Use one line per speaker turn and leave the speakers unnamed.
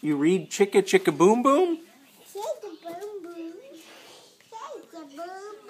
You read Chicka Chicka Boom
Boom? Chicka Boom Boom. Chicka Boom Boom.